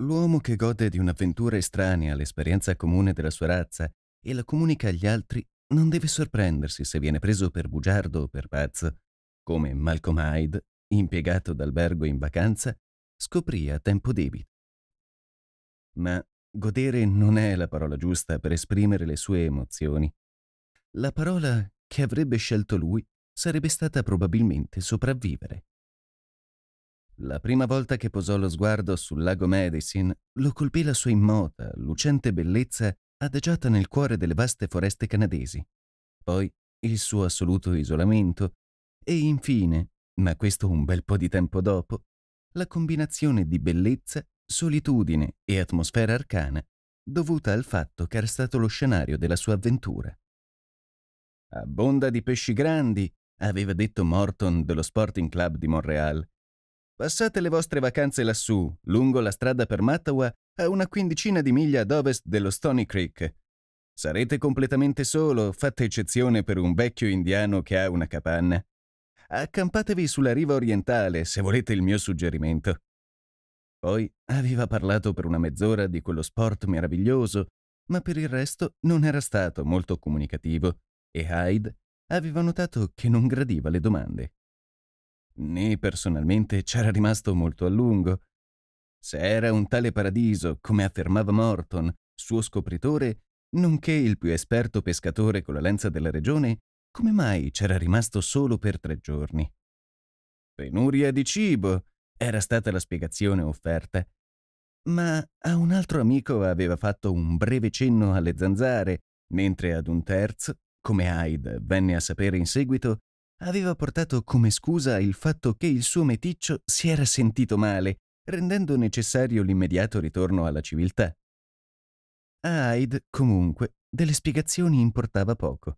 L'uomo che gode di un'avventura estranea all'esperienza comune della sua razza e la comunica agli altri non deve sorprendersi se viene preso per bugiardo o per pazzo, come Malcolm Hyde, impiegato d'albergo in vacanza, scoprì a tempo debito. Ma godere non è la parola giusta per esprimere le sue emozioni. La parola che avrebbe scelto lui sarebbe stata probabilmente sopravvivere. La prima volta che posò lo sguardo sul lago Medicine, lo colpì la sua immota, lucente bellezza adagiata nel cuore delle vaste foreste canadesi. Poi il suo assoluto isolamento e infine, ma questo un bel po' di tempo dopo, la combinazione di bellezza, solitudine e atmosfera arcana dovuta al fatto che era stato lo scenario della sua avventura. Abbonda di pesci grandi, aveva detto Morton dello Sporting Club di Montreal, Passate le vostre vacanze lassù, lungo la strada per Mattawa, a una quindicina di miglia ad ovest dello Stony Creek. Sarete completamente solo, fatta eccezione per un vecchio indiano che ha una capanna. Accampatevi sulla riva orientale, se volete il mio suggerimento. Poi aveva parlato per una mezz'ora di quello sport meraviglioso, ma per il resto non era stato molto comunicativo e Hyde aveva notato che non gradiva le domande né personalmente c'era rimasto molto a lungo. Se era un tale paradiso, come affermava Morton, suo scopritore, nonché il più esperto pescatore con la lenza della regione, come mai c'era rimasto solo per tre giorni? Penuria di cibo, era stata la spiegazione offerta. Ma a un altro amico aveva fatto un breve cenno alle zanzare, mentre ad un terzo, come Hyde venne a sapere in seguito, aveva portato come scusa il fatto che il suo meticcio si era sentito male, rendendo necessario l'immediato ritorno alla civiltà. A Hyde, comunque, delle spiegazioni importava poco.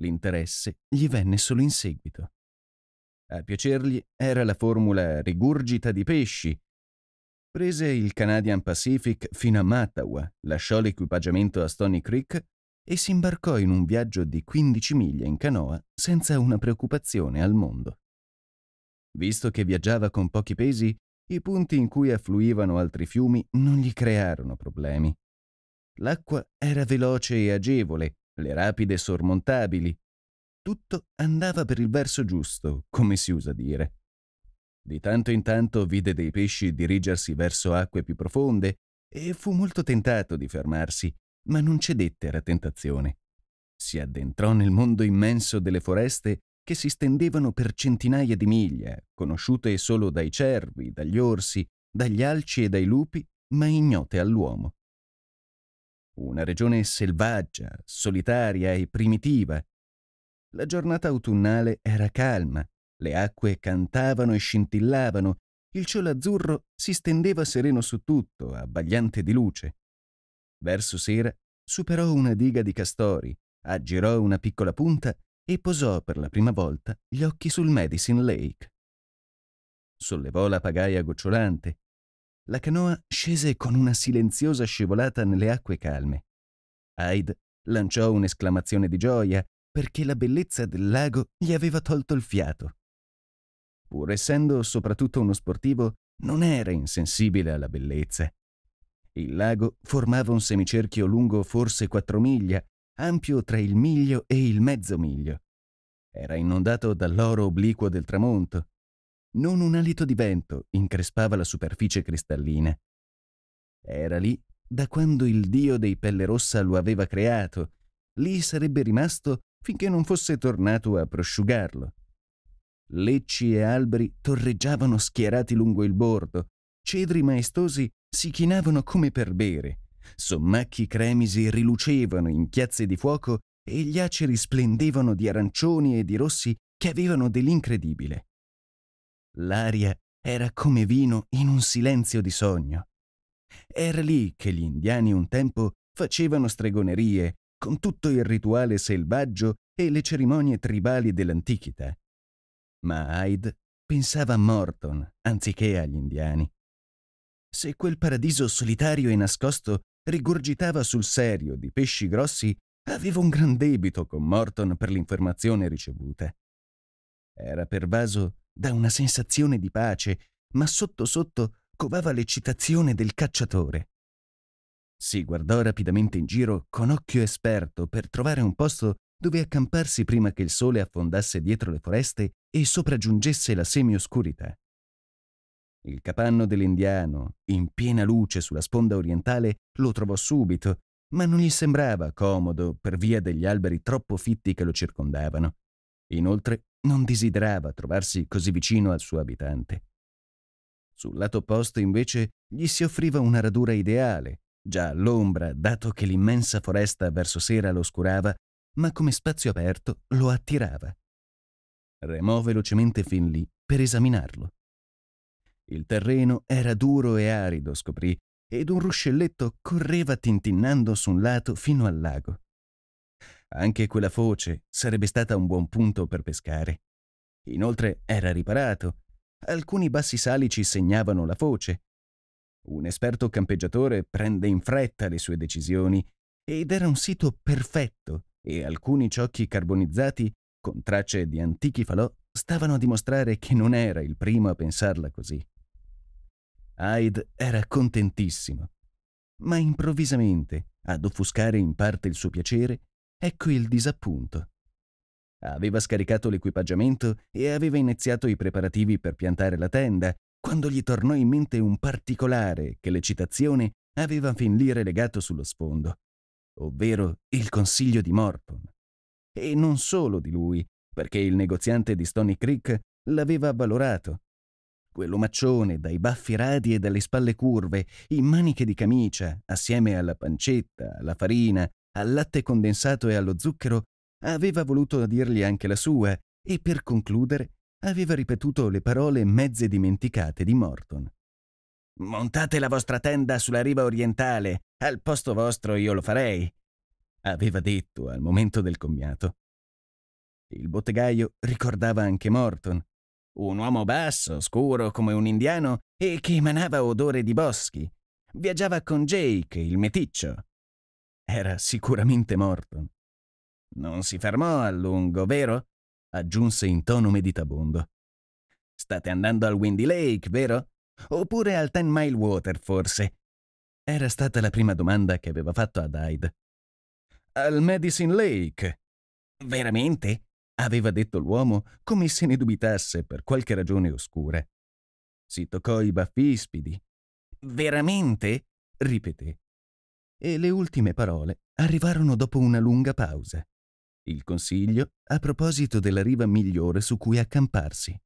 L'interesse gli venne solo in seguito. A piacergli era la formula rigurgita di pesci. Prese il Canadian Pacific fino a Mattawa, lasciò l'equipaggiamento a Stony Creek e si imbarcò in un viaggio di 15 miglia in canoa senza una preoccupazione al mondo. Visto che viaggiava con pochi pesi, i punti in cui affluivano altri fiumi non gli crearono problemi. L'acqua era veloce e agevole, le rapide sormontabili. Tutto andava per il verso giusto, come si usa dire. Di tanto in tanto vide dei pesci dirigersi verso acque più profonde e fu molto tentato di fermarsi, ma non cedette alla tentazione. Si addentrò nel mondo immenso delle foreste che si stendevano per centinaia di miglia, conosciute solo dai cervi, dagli orsi, dagli alci e dai lupi, ma ignote all'uomo. Una regione selvaggia, solitaria e primitiva. La giornata autunnale era calma, le acque cantavano e scintillavano, il cielo azzurro si stendeva sereno su tutto, abbagliante di luce. Verso sera superò una diga di castori, aggirò una piccola punta e posò per la prima volta gli occhi sul Medicine Lake. Sollevò la pagaia gocciolante. La canoa scese con una silenziosa scivolata nelle acque calme. Hyde lanciò un'esclamazione di gioia perché la bellezza del lago gli aveva tolto il fiato. Pur essendo soprattutto uno sportivo, non era insensibile alla bellezza il lago formava un semicerchio lungo forse quattro miglia, ampio tra il miglio e il mezzo miglio. Era inondato dall'oro obliquo del tramonto. Non un alito di vento increspava la superficie cristallina. Era lì da quando il dio dei pelle rossa lo aveva creato. Lì sarebbe rimasto finché non fosse tornato a prosciugarlo. Lecci e alberi torreggiavano schierati lungo il bordo, cedri maestosi si chinavano come per bere, sommacchi cremisi rilucevano in chiazze di fuoco e gli aceri splendevano di arancioni e di rossi che avevano dell'incredibile. L'aria era come vino in un silenzio di sogno. Era lì che gli indiani un tempo facevano stregonerie, con tutto il rituale selvaggio e le cerimonie tribali dell'antichità. Ma Hyde pensava a Morton anziché agli indiani. Se quel paradiso solitario e nascosto rigurgitava sul serio di pesci grossi, avevo un gran debito con Morton per l'informazione ricevuta. Era pervaso da una sensazione di pace, ma sotto sotto covava l'eccitazione del cacciatore. Si guardò rapidamente in giro con occhio esperto per trovare un posto dove accamparsi prima che il sole affondasse dietro le foreste e sopraggiungesse la semioscurità. Il capanno dell'indiano, in piena luce sulla sponda orientale, lo trovò subito, ma non gli sembrava comodo per via degli alberi troppo fitti che lo circondavano. Inoltre non desiderava trovarsi così vicino al suo abitante. Sul lato opposto, invece, gli si offriva una radura ideale, già all'ombra, dato che l'immensa foresta verso sera lo oscurava, ma come spazio aperto lo attirava. Remò velocemente fin lì per esaminarlo. Il terreno era duro e arido, scoprì, ed un ruscelletto correva tintinnando su un lato fino al lago. Anche quella foce sarebbe stata un buon punto per pescare. Inoltre era riparato, alcuni bassi salici segnavano la foce. Un esperto campeggiatore prende in fretta le sue decisioni ed era un sito perfetto e alcuni ciocchi carbonizzati con tracce di antichi falò stavano a dimostrare che non era il primo a pensarla così. Hyde era contentissimo. Ma improvvisamente, ad offuscare in parte il suo piacere, ecco il disappunto. Aveva scaricato l'equipaggiamento e aveva iniziato i preparativi per piantare la tenda, quando gli tornò in mente un particolare che l'eccitazione aveva fin lì relegato sullo sfondo, ovvero il consiglio di Morton. E non solo di lui, perché il negoziante di Stony Creek l'aveva avvalorato quell'omaccione dai baffi radi e dalle spalle curve, in maniche di camicia, assieme alla pancetta, alla farina, al latte condensato e allo zucchero, aveva voluto dirgli anche la sua e per concludere aveva ripetuto le parole mezze dimenticate di Morton. Montate la vostra tenda sulla riva orientale, al posto vostro io lo farei, aveva detto al momento del commiato. Il bottegaio ricordava anche Morton un uomo basso, scuro come un indiano e che emanava odore di boschi. Viaggiava con Jake, il meticcio. Era sicuramente morto. Non si fermò a lungo, vero? aggiunse in tono meditabondo. State andando al Windy Lake, vero? Oppure al Ten Mile Water, forse? Era stata la prima domanda che aveva fatto ad Hyde. Al Medicine Lake. Veramente? aveva detto l'uomo come se ne dubitasse per qualche ragione oscura. Si toccò i baffi ispidi. Veramente? ripeté. E le ultime parole arrivarono dopo una lunga pausa. Il consiglio a proposito della riva migliore su cui accamparsi.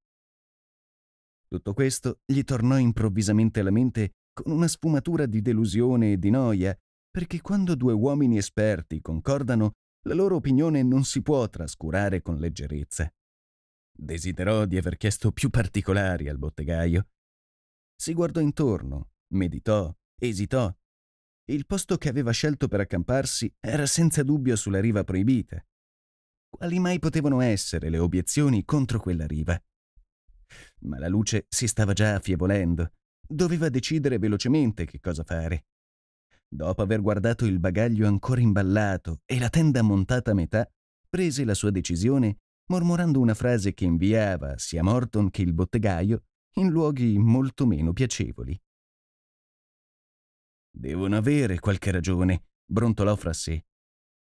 Tutto questo gli tornò improvvisamente alla mente con una sfumatura di delusione e di noia, perché quando due uomini esperti concordano la loro opinione non si può trascurare con leggerezza. Desiderò di aver chiesto più particolari al bottegaio. Si guardò intorno, meditò, esitò. Il posto che aveva scelto per accamparsi era senza dubbio sulla riva proibita. Quali mai potevano essere le obiezioni contro quella riva? Ma la luce si stava già affievolendo. Doveva decidere velocemente che cosa fare. Dopo aver guardato il bagaglio ancora imballato e la tenda montata a metà, prese la sua decisione mormorando una frase che inviava sia Morton che il bottegaio in luoghi molto meno piacevoli. Devono avere qualche ragione, brontolò fra sé.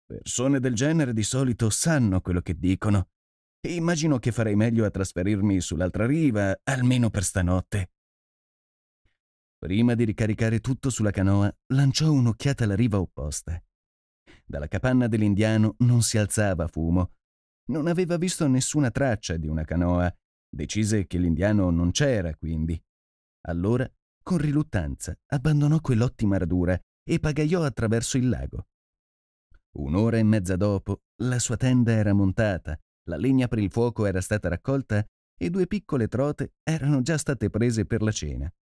Persone del genere di solito sanno quello che dicono. E immagino che farei meglio a trasferirmi sull'altra riva, almeno per stanotte. Prima di ricaricare tutto sulla canoa, lanciò un'occhiata alla riva opposta. Dalla capanna dell'indiano non si alzava fumo. Non aveva visto nessuna traccia di una canoa. Decise che l'indiano non c'era, quindi. Allora, con riluttanza, abbandonò quell'ottima radura e pagaiò attraverso il lago. Un'ora e mezza dopo, la sua tenda era montata, la legna per il fuoco era stata raccolta e due piccole trote erano già state prese per la cena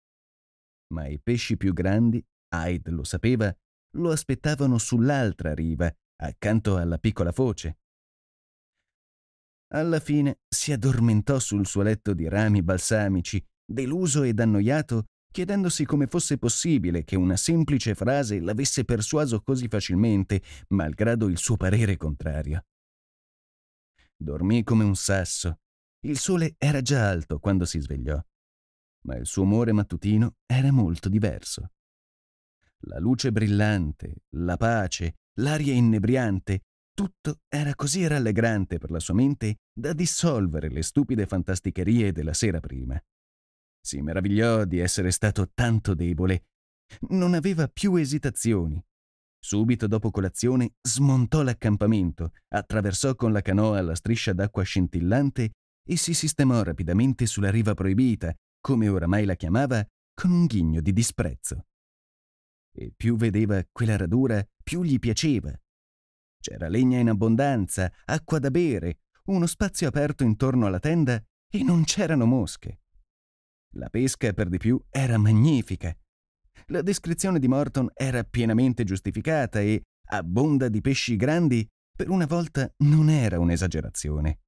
ma i pesci più grandi, Hyde lo sapeva, lo aspettavano sull'altra riva, accanto alla piccola foce. Alla fine si addormentò sul suo letto di rami balsamici, deluso ed annoiato, chiedendosi come fosse possibile che una semplice frase l'avesse persuaso così facilmente, malgrado il suo parere contrario. Dormì come un sasso. Il sole era già alto quando si svegliò ma il suo umore mattutino era molto diverso. La luce brillante, la pace, l'aria inebriante, tutto era così rallegrante per la sua mente da dissolvere le stupide fantasticherie della sera prima. Si meravigliò di essere stato tanto debole. Non aveva più esitazioni. Subito dopo colazione smontò l'accampamento, attraversò con la canoa la striscia d'acqua scintillante e si sistemò rapidamente sulla riva proibita, come oramai la chiamava, con un ghigno di disprezzo. E più vedeva quella radura, più gli piaceva. C'era legna in abbondanza, acqua da bere, uno spazio aperto intorno alla tenda e non c'erano mosche. La pesca, per di più, era magnifica. La descrizione di Morton era pienamente giustificata e, abbonda di pesci grandi, per una volta non era un'esagerazione.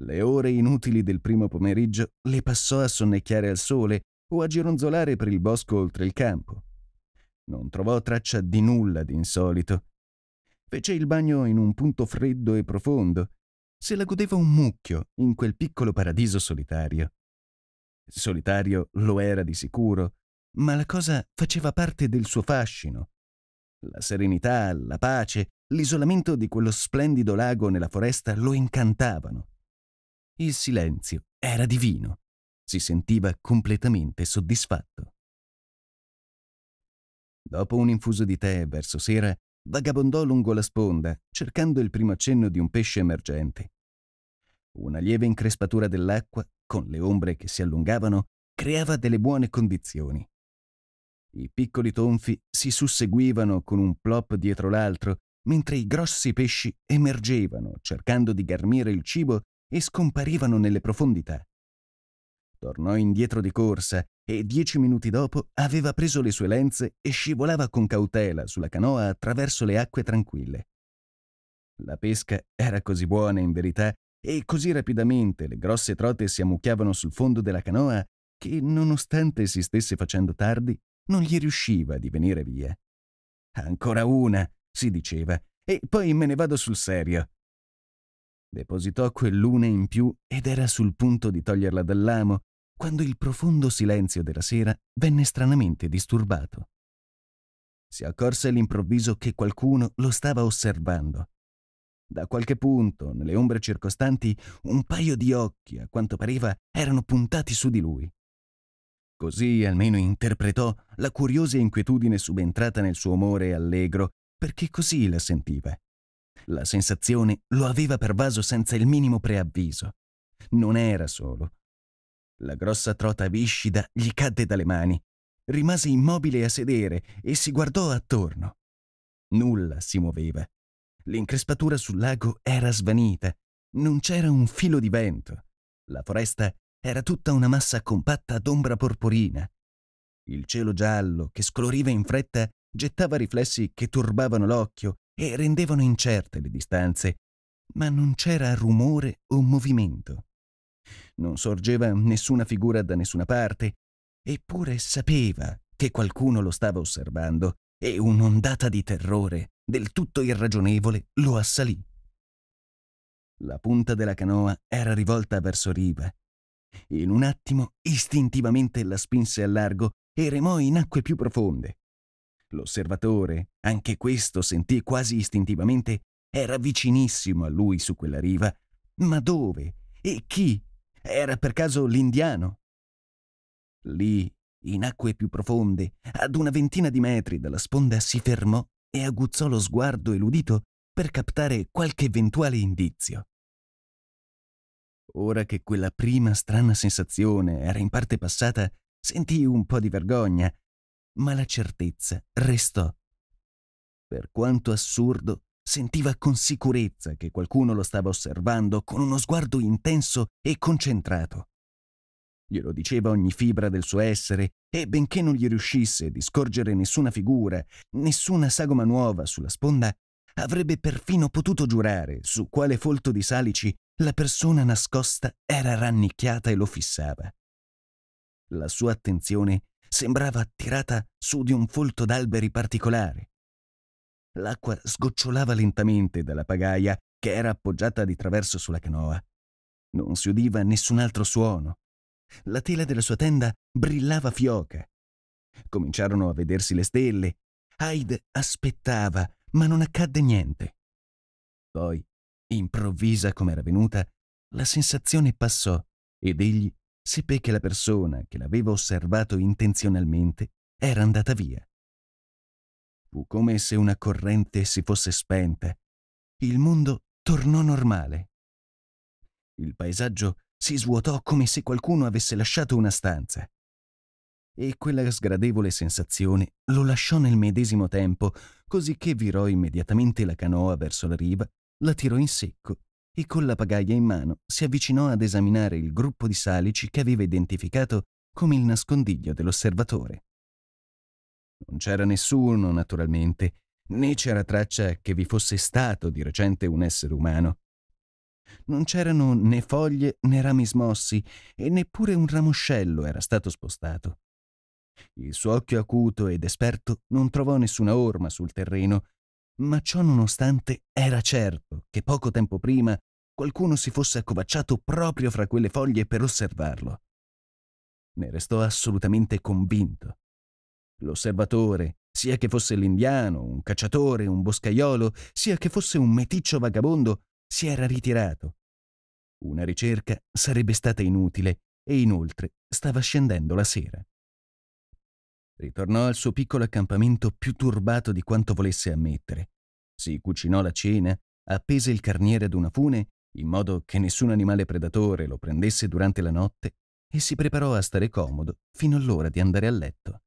Le ore inutili del primo pomeriggio le passò a sonnecchiare al sole o a gironzolare per il bosco oltre il campo. Non trovò traccia di nulla d'insolito. Fece il bagno in un punto freddo e profondo. Se la godeva un mucchio in quel piccolo paradiso solitario. Solitario lo era di sicuro, ma la cosa faceva parte del suo fascino. La serenità, la pace, l'isolamento di quello splendido lago nella foresta lo incantavano. Il silenzio era divino. Si sentiva completamente soddisfatto. Dopo un infuso di tè verso sera, vagabondò lungo la sponda, cercando il primo accenno di un pesce emergente. Una lieve increspatura dell'acqua, con le ombre che si allungavano, creava delle buone condizioni. I piccoli tonfi si susseguivano con un plop dietro l'altro, mentre i grossi pesci emergevano, cercando di garnire il cibo e scomparivano nelle profondità. Tornò indietro di corsa e dieci minuti dopo aveva preso le sue lenze e scivolava con cautela sulla canoa attraverso le acque tranquille. La pesca era così buona in verità e così rapidamente le grosse trote si ammucchiavano sul fondo della canoa che, nonostante si stesse facendo tardi, non gli riusciva di venire via. Ancora una, si diceva, e poi me ne vado sul serio. Depositò quell'une in più ed era sul punto di toglierla dall'amo quando il profondo silenzio della sera venne stranamente disturbato. Si accorse all'improvviso che qualcuno lo stava osservando. Da qualche punto, nelle ombre circostanti, un paio di occhi, a quanto pareva, erano puntati su di lui. Così almeno interpretò la curiosa inquietudine subentrata nel suo umore allegro, perché così la sentiva. La sensazione lo aveva pervaso senza il minimo preavviso. Non era solo. La grossa trota viscida gli cadde dalle mani. Rimase immobile a sedere e si guardò attorno. Nulla si muoveva. L'increspatura sul lago era svanita. Non c'era un filo di vento. La foresta era tutta una massa compatta d'ombra porporina. Il cielo giallo, che scoloriva in fretta, gettava riflessi che turbavano l'occhio e rendevano incerte le distanze, ma non c'era rumore o movimento. Non sorgeva nessuna figura da nessuna parte, eppure sapeva che qualcuno lo stava osservando e un'ondata di terrore, del tutto irragionevole, lo assalì. La punta della canoa era rivolta verso riva. In un attimo istintivamente la spinse al largo e remò in acque più profonde. L'osservatore, anche questo sentì quasi istintivamente, era vicinissimo a lui su quella riva, ma dove? E chi? Era per caso l'indiano? Lì, in acque più profonde, ad una ventina di metri dalla sponda, si fermò e aguzzò lo sguardo e l'udito per captare qualche eventuale indizio. Ora che quella prima strana sensazione era in parte passata, sentì un po' di vergogna ma la certezza restò. Per quanto assurdo, sentiva con sicurezza che qualcuno lo stava osservando con uno sguardo intenso e concentrato. Glielo diceva ogni fibra del suo essere e benché non gli riuscisse di scorgere nessuna figura, nessuna sagoma nuova sulla sponda, avrebbe perfino potuto giurare su quale folto di salici la persona nascosta era rannicchiata e lo fissava. La sua attenzione sembrava tirata su di un folto d'alberi particolare. L'acqua sgocciolava lentamente dalla pagaia che era appoggiata di traverso sulla canoa. Non si udiva nessun altro suono. La tela della sua tenda brillava fioca. Cominciarono a vedersi le stelle. Hyde aspettava, ma non accadde niente. Poi, improvvisa come era venuta, la sensazione passò ed egli seppe che la persona che l'aveva osservato intenzionalmente era andata via. Fu come se una corrente si fosse spenta. Il mondo tornò normale. Il paesaggio si svuotò come se qualcuno avesse lasciato una stanza. E quella sgradevole sensazione lo lasciò nel medesimo tempo, così che virò immediatamente la canoa verso la riva, la tirò in secco e con la pagaia in mano si avvicinò ad esaminare il gruppo di salici che aveva identificato come il nascondiglio dell'osservatore. Non c'era nessuno, naturalmente, né c'era traccia che vi fosse stato di recente un essere umano. Non c'erano né foglie né rami smossi e neppure un ramoscello era stato spostato. Il suo occhio acuto ed esperto non trovò nessuna orma sul terreno, ma ciò nonostante era certo che poco tempo prima qualcuno si fosse accovacciato proprio fra quelle foglie per osservarlo. Ne restò assolutamente convinto. L'osservatore, sia che fosse l'indiano, un cacciatore, un boscaiolo, sia che fosse un meticcio vagabondo, si era ritirato. Una ricerca sarebbe stata inutile e inoltre stava scendendo la sera. Ritornò al suo piccolo accampamento più turbato di quanto volesse ammettere. Si cucinò la cena, appese il carniere ad una fune in modo che nessun animale predatore lo prendesse durante la notte, e si preparò a stare comodo fino all'ora di andare a letto.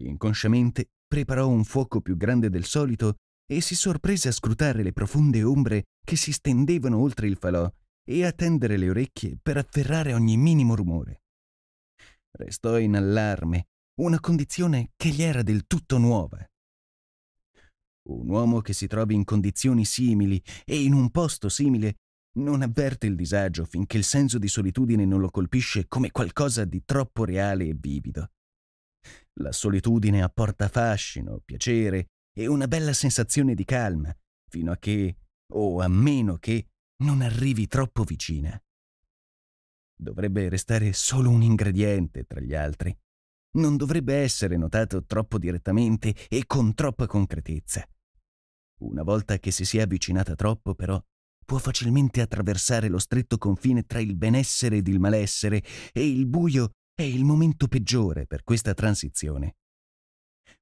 Inconsciamente preparò un fuoco più grande del solito e si sorprese a scrutare le profonde ombre che si stendevano oltre il falò e a tendere le orecchie per afferrare ogni minimo rumore. Restò in allarme, una condizione che gli era del tutto nuova. Un uomo che si trovi in condizioni simili e in un posto simile non avverte il disagio finché il senso di solitudine non lo colpisce come qualcosa di troppo reale e vivido. La solitudine apporta fascino, piacere e una bella sensazione di calma, fino a che, o a meno che, non arrivi troppo vicina. Dovrebbe restare solo un ingrediente tra gli altri, non dovrebbe essere notato troppo direttamente e con troppa concretezza. Una volta che si sia avvicinata troppo, però, può facilmente attraversare lo stretto confine tra il benessere ed il malessere e il buio è il momento peggiore per questa transizione.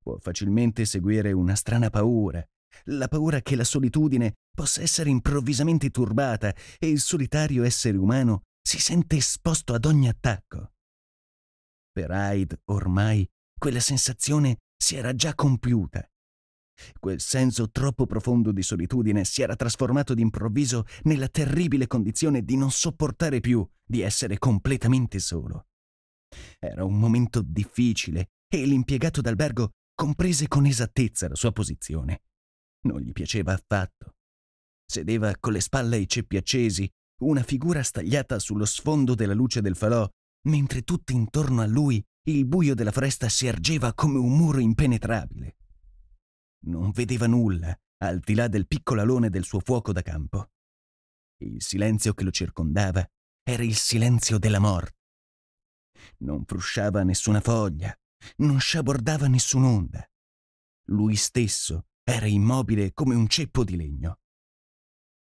Può facilmente seguire una strana paura, la paura che la solitudine possa essere improvvisamente turbata e il solitario essere umano si sente esposto ad ogni attacco. Per Hyde ormai quella sensazione si era già compiuta. Quel senso troppo profondo di solitudine si era trasformato d'improvviso nella terribile condizione di non sopportare più di essere completamente solo. Era un momento difficile e l'impiegato d'albergo comprese con esattezza la sua posizione. Non gli piaceva affatto. Sedeva con le spalle ai ceppi accesi, una figura stagliata sullo sfondo della luce del falò mentre tutto intorno a lui il buio della foresta si ergeva come un muro impenetrabile. Non vedeva nulla al di là del piccolo alone del suo fuoco da campo. Il silenzio che lo circondava era il silenzio della morte. Non frusciava nessuna foglia, non sciabordava nessun'onda. Lui stesso era immobile come un ceppo di legno.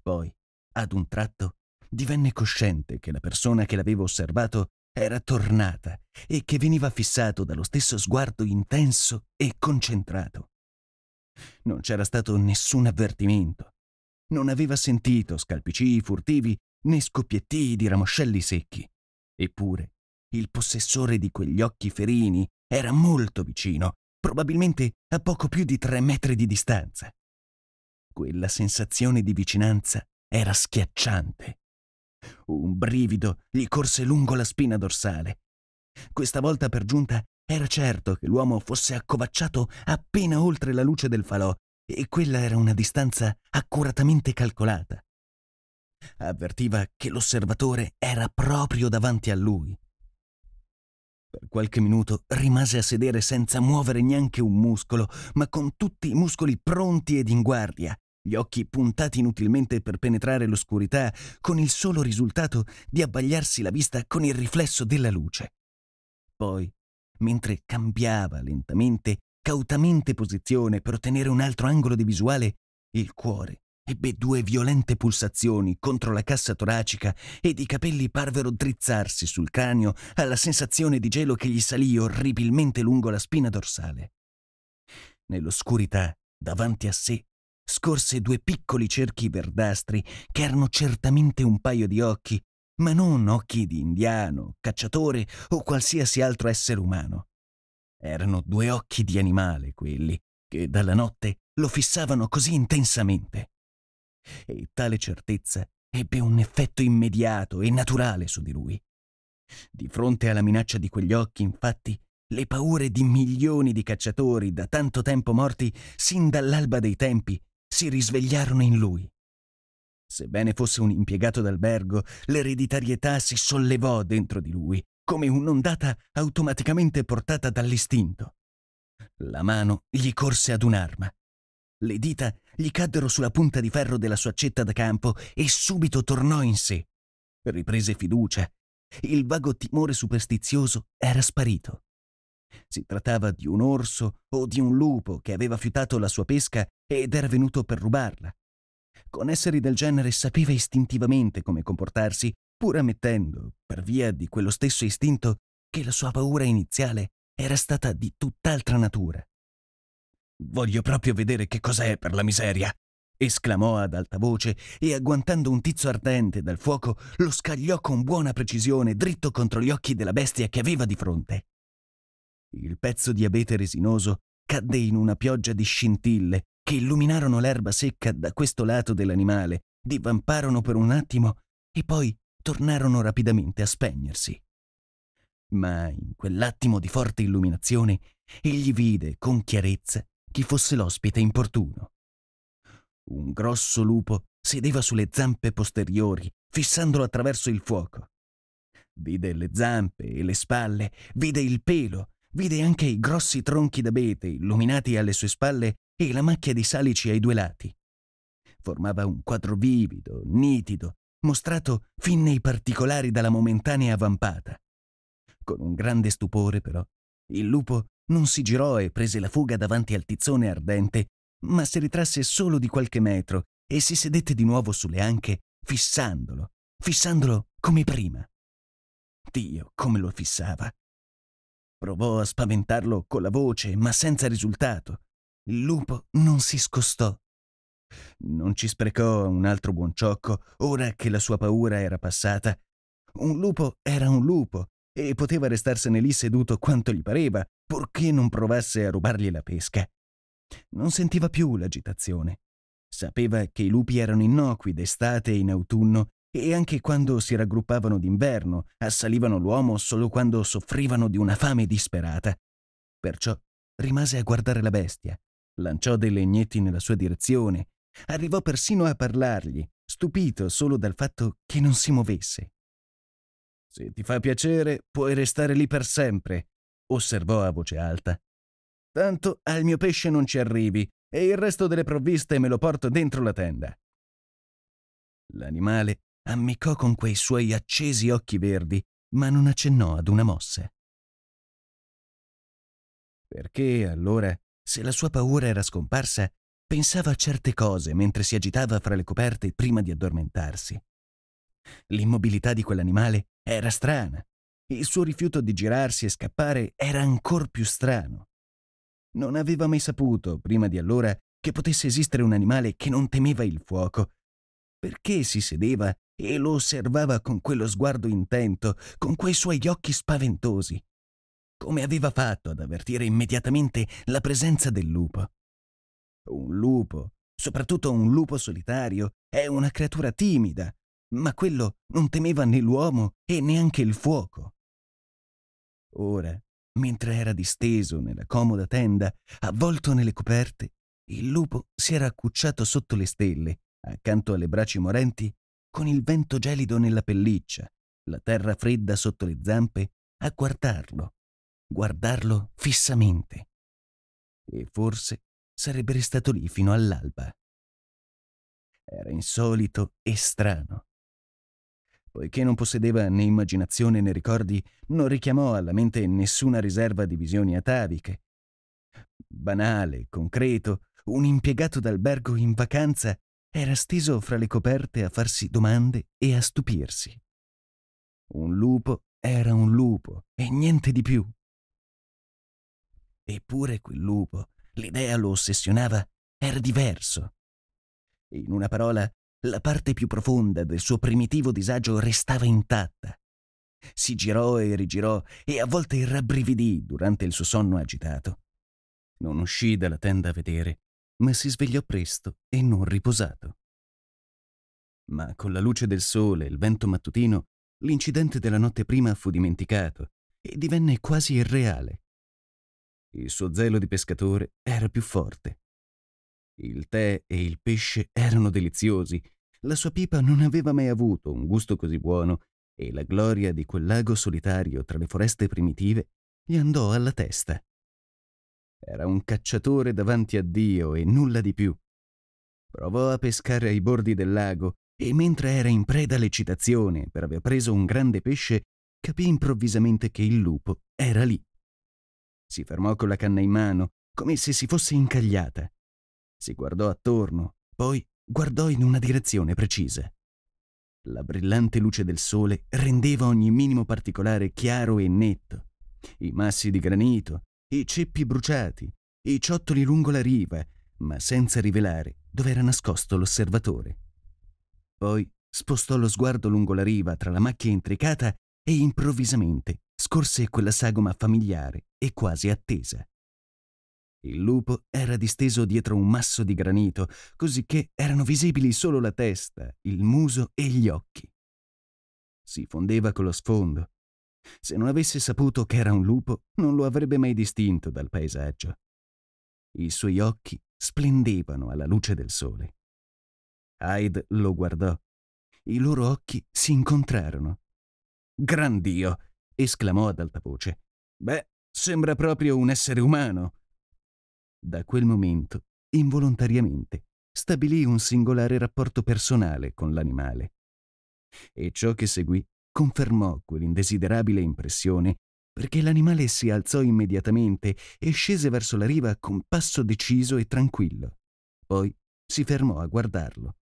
Poi, ad un tratto, divenne cosciente che la persona che l'aveva osservato era tornata e che veniva fissato dallo stesso sguardo intenso e concentrato. Non c'era stato nessun avvertimento. Non aveva sentito scalpicii furtivi né scoppiettii di ramoscelli secchi. Eppure, il possessore di quegli occhi ferini era molto vicino, probabilmente a poco più di tre metri di distanza. Quella sensazione di vicinanza era schiacciante. Un brivido gli corse lungo la spina dorsale. Questa volta per giunta era certo che l'uomo fosse accovacciato appena oltre la luce del falò, e quella era una distanza accuratamente calcolata. Avvertiva che l'osservatore era proprio davanti a lui. Per qualche minuto rimase a sedere senza muovere neanche un muscolo, ma con tutti i muscoli pronti ed in guardia, gli occhi puntati inutilmente per penetrare l'oscurità, con il solo risultato di abbagliarsi la vista con il riflesso della luce. Poi, mentre cambiava lentamente, cautamente posizione per ottenere un altro angolo di visuale, il cuore ebbe due violente pulsazioni contro la cassa toracica ed i capelli parvero drizzarsi sul cranio alla sensazione di gelo che gli salì orribilmente lungo la spina dorsale. Nell'oscurità, davanti a sé, scorse due piccoli cerchi verdastri che erano certamente un paio di occhi, ma non occhi di indiano, cacciatore o qualsiasi altro essere umano. Erano due occhi di animale quelli, che dalla notte lo fissavano così intensamente. E tale certezza ebbe un effetto immediato e naturale su di lui. Di fronte alla minaccia di quegli occhi, infatti, le paure di milioni di cacciatori da tanto tempo morti sin dall'alba dei tempi si risvegliarono in lui. Sebbene fosse un impiegato d'albergo, l'ereditarietà si sollevò dentro di lui, come un'ondata automaticamente portata dall'istinto. La mano gli corse ad un'arma. Le dita gli caddero sulla punta di ferro della sua accetta da campo e subito tornò in sé. Riprese fiducia. Il vago timore superstizioso era sparito. Si trattava di un orso o di un lupo che aveva fiutato la sua pesca ed era venuto per rubarla. Con esseri del genere sapeva istintivamente come comportarsi, pur ammettendo, per via di quello stesso istinto, che la sua paura iniziale era stata di tutt'altra natura. Voglio proprio vedere che cos'è per la miseria, esclamò ad alta voce e agguantando un tizzo ardente dal fuoco lo scagliò con buona precisione dritto contro gli occhi della bestia che aveva di fronte. Il pezzo di abete resinoso cadde in una pioggia di scintille che illuminarono l'erba secca da questo lato dell'animale, divamparono per un attimo e poi tornarono rapidamente a spegnersi. Ma in quell'attimo di forte illuminazione egli vide con chiarezza chi fosse l'ospite importuno. Un grosso lupo sedeva sulle zampe posteriori, fissandolo attraverso il fuoco. Vide le zampe e le spalle, vide il pelo, vide anche i grossi tronchi d'abete illuminati alle sue spalle e la macchia di salici ai due lati. Formava un quadro vivido, nitido, mostrato fin nei particolari dalla momentanea vampata. Con un grande stupore, però, il lupo non si girò e prese la fuga davanti al tizzone ardente, ma si ritrasse solo di qualche metro e si sedette di nuovo sulle anche, fissandolo, fissandolo come prima. Dio, come lo fissava! Provò a spaventarlo con la voce, ma senza risultato. Il lupo non si scostò. Non ci sprecò un altro buon ciocco ora che la sua paura era passata. Un lupo era un lupo e poteva restarsene lì seduto quanto gli pareva, purché non provasse a rubargli la pesca. Non sentiva più l'agitazione. Sapeva che i lupi erano innocui d'estate e in autunno e anche quando si raggruppavano d'inverno assalivano l'uomo solo quando soffrivano di una fame disperata. Perciò rimase a guardare la bestia, lanciò dei legnetti nella sua direzione, arrivò persino a parlargli, stupito solo dal fatto che non si muovesse. Se ti fa piacere, puoi restare lì per sempre, osservò a voce alta. Tanto al mio pesce non ci arrivi e il resto delle provviste me lo porto dentro la tenda. L'animale ammiccò con quei suoi accesi occhi verdi, ma non accennò ad una mossa. Perché allora se la sua paura era scomparsa, pensava a certe cose mentre si agitava fra le coperte prima di addormentarsi. L'immobilità di quell'animale era strana. Il suo rifiuto di girarsi e scappare era ancor più strano. Non aveva mai saputo, prima di allora, che potesse esistere un animale che non temeva il fuoco. Perché si sedeva e lo osservava con quello sguardo intento, con quei suoi occhi spaventosi? Come aveva fatto ad avvertire immediatamente la presenza del lupo? Un lupo, soprattutto un lupo solitario, è una creatura timida, ma quello non temeva né l'uomo e neanche il fuoco. Ora, mentre era disteso nella comoda tenda, avvolto nelle coperte, il lupo si era accucciato sotto le stelle, accanto alle braci morenti, con il vento gelido nella pelliccia, la terra fredda sotto le zampe, a guardarlo, guardarlo fissamente. E forse sarebbe restato lì fino all'alba. Era insolito e strano. Poiché non possedeva né immaginazione né ricordi, non richiamò alla mente nessuna riserva di visioni ataviche. Banale, concreto, un impiegato d'albergo in vacanza era steso fra le coperte a farsi domande e a stupirsi. Un lupo era un lupo e niente di più. Eppure quel lupo, l'idea lo ossessionava, era diverso. In una parola, la parte più profonda del suo primitivo disagio restava intatta. Si girò e rigirò e a volte rabbrividì durante il suo sonno agitato. Non uscì dalla tenda a vedere, ma si svegliò presto e non riposato. Ma con la luce del sole e il vento mattutino, l'incidente della notte prima fu dimenticato e divenne quasi irreale. Il suo zelo di pescatore era più forte. Il tè e il pesce erano deliziosi, la sua pipa non aveva mai avuto un gusto così buono e la gloria di quel lago solitario tra le foreste primitive gli andò alla testa. Era un cacciatore davanti a Dio e nulla di più. Provò a pescare ai bordi del lago e mentre era in preda all'eccitazione per aver preso un grande pesce, capì improvvisamente che il lupo era lì. Si fermò con la canna in mano, come se si fosse incagliata. Si guardò attorno, poi guardò in una direzione precisa. La brillante luce del sole rendeva ogni minimo particolare chiaro e netto. I massi di granito, i ceppi bruciati, i ciottoli lungo la riva, ma senza rivelare dove era nascosto l'osservatore. Poi spostò lo sguardo lungo la riva tra la macchia intricata e improvvisamente scorse quella sagoma familiare, e quasi attesa. Il lupo era disteso dietro un masso di granito, cosicché erano visibili solo la testa, il muso e gli occhi. Si fondeva con lo sfondo. Se non avesse saputo che era un lupo, non lo avrebbe mai distinto dal paesaggio. I suoi occhi splendevano alla luce del sole. Hyde lo guardò. I loro occhi si incontrarono. Gran Dio! esclamò ad alta voce. Beh, Sembra proprio un essere umano. Da quel momento, involontariamente, stabilì un singolare rapporto personale con l'animale. E ciò che seguì confermò quell'indesiderabile impressione perché l'animale si alzò immediatamente e scese verso la riva con passo deciso e tranquillo. Poi si fermò a guardarlo.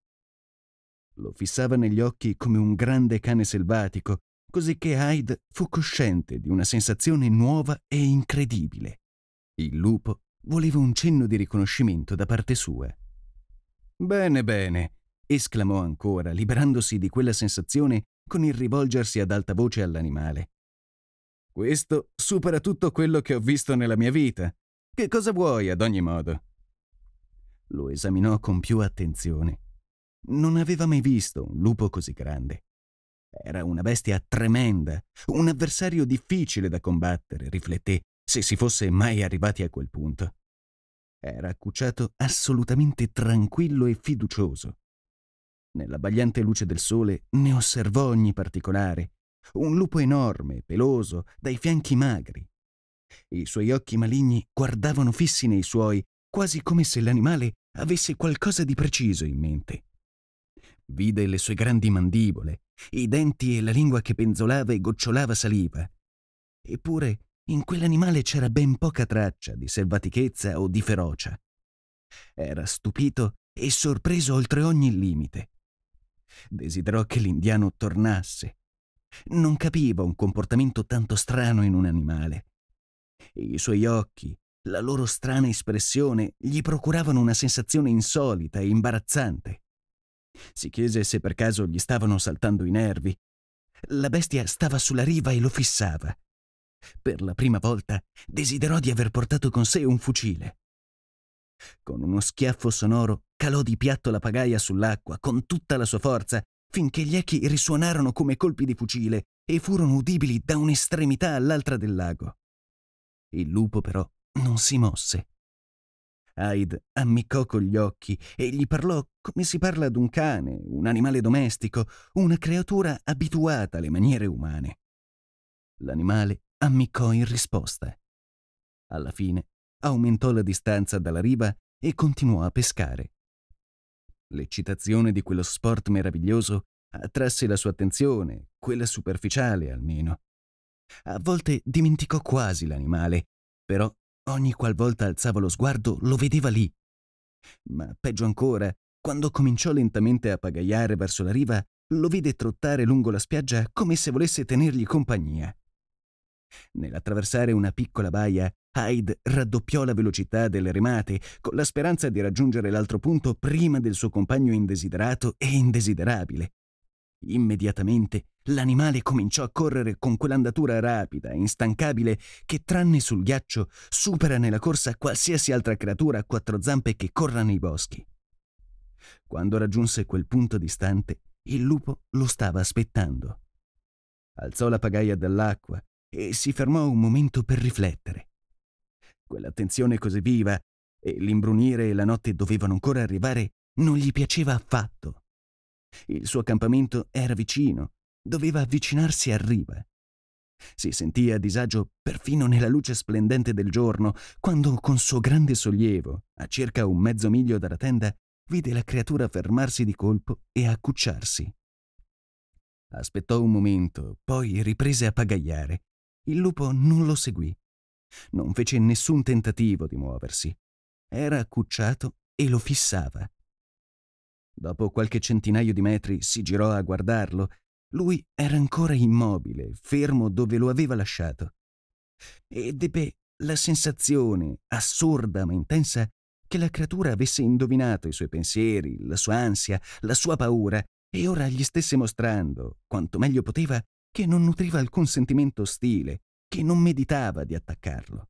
Lo fissava negli occhi come un grande cane selvatico così che Hyde fu cosciente di una sensazione nuova e incredibile. Il lupo voleva un cenno di riconoscimento da parte sua. Bene, bene, esclamò ancora, liberandosi di quella sensazione con il rivolgersi ad alta voce all'animale. Questo supera tutto quello che ho visto nella mia vita. Che cosa vuoi, ad ogni modo? Lo esaminò con più attenzione. Non aveva mai visto un lupo così grande. Era una bestia tremenda, un avversario difficile da combattere, rifletté, se si fosse mai arrivati a quel punto. Era accucciato assolutamente tranquillo e fiducioso. Nella bagliante luce del sole ne osservò ogni particolare. Un lupo enorme, peloso, dai fianchi magri. I suoi occhi maligni guardavano fissi nei suoi, quasi come se l'animale avesse qualcosa di preciso in mente. Vide le sue grandi mandibole, i denti e la lingua che penzolava e gocciolava saliva. Eppure in quell'animale c'era ben poca traccia di selvatichezza o di ferocia. Era stupito e sorpreso oltre ogni limite. Desiderò che l'indiano tornasse. Non capiva un comportamento tanto strano in un animale. I suoi occhi, la loro strana espressione, gli procuravano una sensazione insolita e imbarazzante. Si chiese se per caso gli stavano saltando i nervi. La bestia stava sulla riva e lo fissava. Per la prima volta desiderò di aver portato con sé un fucile. Con uno schiaffo sonoro calò di piatto la pagaia sull'acqua con tutta la sua forza finché gli echi risuonarono come colpi di fucile e furono udibili da un'estremità all'altra del lago. Il lupo però non si mosse. Hyde ammiccò con gli occhi e gli parlò come si parla ad un cane, un animale domestico, una creatura abituata alle maniere umane. L'animale ammiccò in risposta. Alla fine aumentò la distanza dalla riva e continuò a pescare. L'eccitazione di quello sport meraviglioso attrasse la sua attenzione, quella superficiale almeno. A volte dimenticò quasi l'animale, però Ogni qualvolta alzava lo sguardo, lo vedeva lì. Ma peggio ancora, quando cominciò lentamente a pagaiare verso la riva, lo vide trottare lungo la spiaggia come se volesse tenergli compagnia. Nell'attraversare una piccola baia, Hyde raddoppiò la velocità delle remate con la speranza di raggiungere l'altro punto prima del suo compagno indesiderato e indesiderabile, Immediatamente l'animale cominciò a correre con quell'andatura rapida e instancabile che, tranne sul ghiaccio, supera nella corsa qualsiasi altra creatura a quattro zampe che corra nei boschi. Quando raggiunse quel punto distante, il lupo lo stava aspettando. Alzò la pagaia dall'acqua e si fermò un momento per riflettere. Quell'attenzione così viva e l'imbrunire e la notte dovevano ancora arrivare non gli piaceva affatto. Il suo accampamento era vicino, doveva avvicinarsi a riva. Si sentì a disagio perfino nella luce splendente del giorno, quando con suo grande sollievo, a circa un mezzo miglio dalla tenda, vide la creatura fermarsi di colpo e accucciarsi. Aspettò un momento, poi riprese a pagaiare. Il lupo non lo seguì. Non fece nessun tentativo di muoversi. Era accucciato e lo fissava. Dopo qualche centinaio di metri si girò a guardarlo. Lui era ancora immobile, fermo dove lo aveva lasciato. Ed ebbe la sensazione, assurda ma intensa, che la creatura avesse indovinato i suoi pensieri, la sua ansia, la sua paura, e ora gli stesse mostrando, quanto meglio poteva, che non nutriva alcun sentimento ostile, che non meditava di attaccarlo.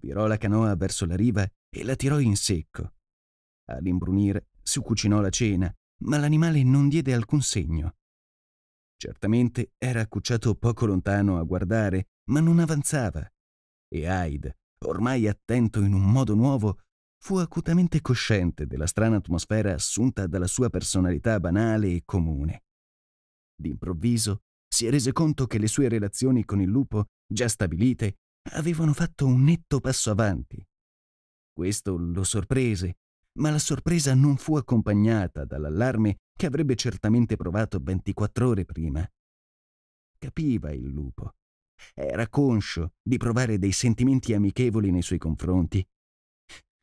Virò la canoa verso la riva e la tirò in secco. All'imbrunire si cucinò la cena, ma l'animale non diede alcun segno. Certamente era accucciato poco lontano a guardare, ma non avanzava. E Hyde, ormai attento in un modo nuovo, fu acutamente cosciente della strana atmosfera assunta dalla sua personalità banale e comune. D'improvviso si rese conto che le sue relazioni con il lupo, già stabilite, avevano fatto un netto passo avanti. Questo lo sorprese ma la sorpresa non fu accompagnata dall'allarme che avrebbe certamente provato 24 ore prima. Capiva il lupo. Era conscio di provare dei sentimenti amichevoli nei suoi confronti.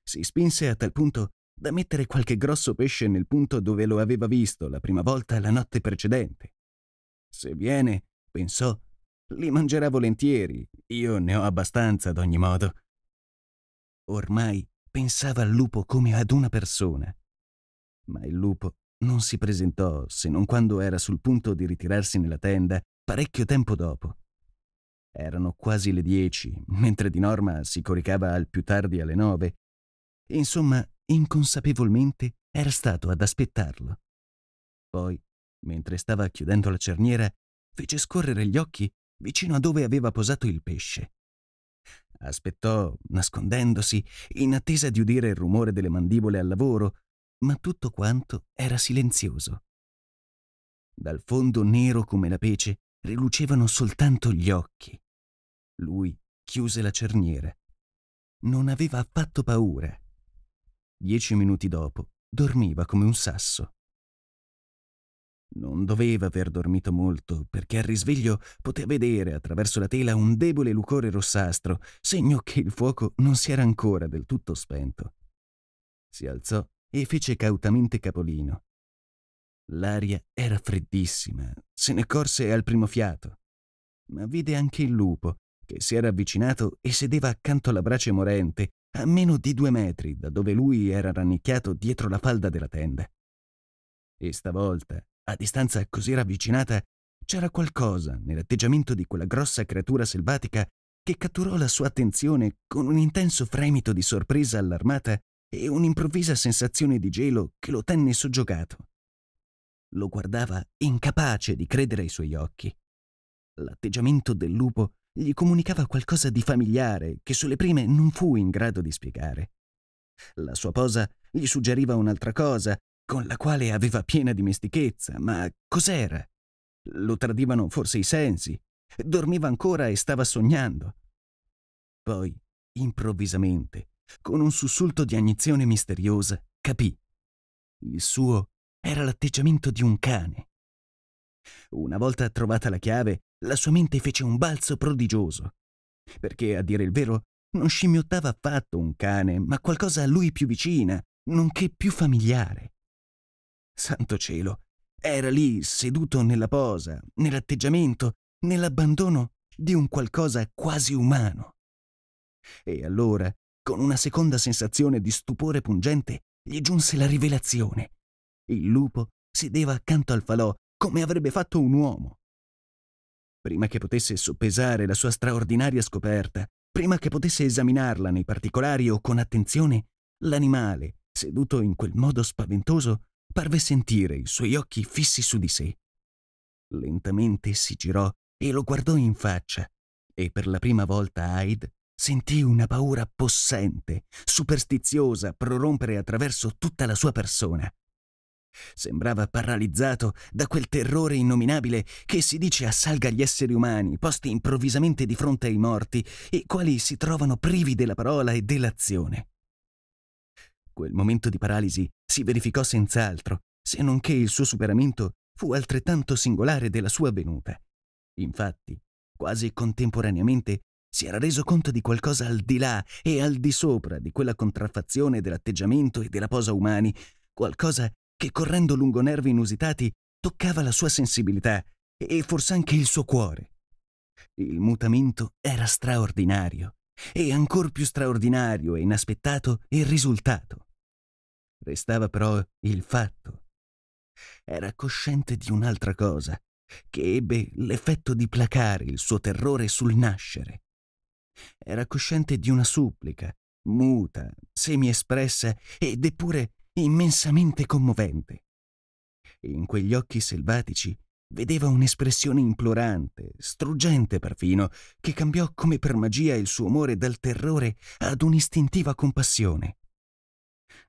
Si spinse a tal punto da mettere qualche grosso pesce nel punto dove lo aveva visto la prima volta la notte precedente. Se viene, pensò, li mangerà volentieri, io ne ho abbastanza ad ogni modo. Ormai pensava al lupo come ad una persona. Ma il lupo non si presentò se non quando era sul punto di ritirarsi nella tenda parecchio tempo dopo. Erano quasi le dieci, mentre di norma si coricava al più tardi alle nove. Insomma, inconsapevolmente era stato ad aspettarlo. Poi, mentre stava chiudendo la cerniera, fece scorrere gli occhi vicino a dove aveva posato il pesce. Aspettò, nascondendosi, in attesa di udire il rumore delle mandibole al lavoro, ma tutto quanto era silenzioso. Dal fondo nero come la pece rilucevano soltanto gli occhi. Lui chiuse la cerniera. Non aveva affatto paura. Dieci minuti dopo dormiva come un sasso. Non doveva aver dormito molto, perché al risveglio poté vedere attraverso la tela un debole lucore rossastro, segno che il fuoco non si era ancora del tutto spento. Si alzò e fece cautamente capolino. L'aria era freddissima, se ne corse al primo fiato. Ma vide anche il lupo, che si era avvicinato e sedeva accanto alla brace morente, a meno di due metri da dove lui era rannicchiato dietro la falda della tenda. E stavolta a distanza così ravvicinata c'era qualcosa nell'atteggiamento di quella grossa creatura selvatica che catturò la sua attenzione con un intenso fremito di sorpresa allarmata e un'improvvisa sensazione di gelo che lo tenne soggiogato. Lo guardava incapace di credere ai suoi occhi. L'atteggiamento del lupo gli comunicava qualcosa di familiare che sulle prime non fu in grado di spiegare. La sua posa gli suggeriva un'altra cosa con la quale aveva piena dimestichezza, ma cos'era? Lo tradivano forse i sensi. Dormiva ancora e stava sognando. Poi, improvvisamente, con un sussulto di agnizione misteriosa, capì. Il suo era l'atteggiamento di un cane. Una volta trovata la chiave, la sua mente fece un balzo prodigioso, perché a dire il vero non scimmiottava affatto un cane, ma qualcosa a lui più vicina, nonché più familiare. Santo cielo, era lì seduto nella posa, nell'atteggiamento, nell'abbandono di un qualcosa quasi umano. E allora, con una seconda sensazione di stupore pungente, gli giunse la rivelazione. Il lupo sedeva accanto al falò come avrebbe fatto un uomo. Prima che potesse soppesare la sua straordinaria scoperta, prima che potesse esaminarla nei particolari o con attenzione, l'animale, seduto in quel modo spaventoso, parve sentire i suoi occhi fissi su di sé. Lentamente si girò e lo guardò in faccia, e per la prima volta Hyde sentì una paura possente, superstiziosa, prorompere attraverso tutta la sua persona. Sembrava paralizzato da quel terrore innominabile che si dice assalga gli esseri umani, posti improvvisamente di fronte ai morti, i quali si trovano privi della parola e dell'azione. Quel momento di paralisi si verificò senz'altro, se non che il suo superamento fu altrettanto singolare della sua venuta. Infatti, quasi contemporaneamente si era reso conto di qualcosa al di là e al di sopra di quella contraffazione dell'atteggiamento e della posa umani, qualcosa che correndo lungo nervi inusitati toccava la sua sensibilità e forse anche il suo cuore. Il mutamento era straordinario e ancor più straordinario e inaspettato il risultato. Restava però il fatto. Era cosciente di un'altra cosa, che ebbe l'effetto di placare il suo terrore sul nascere. Era cosciente di una supplica, muta, semiespressa ed eppure immensamente commovente. In quegli occhi selvatici vedeva un'espressione implorante, struggente perfino, che cambiò come per magia il suo umore dal terrore ad un'istintiva compassione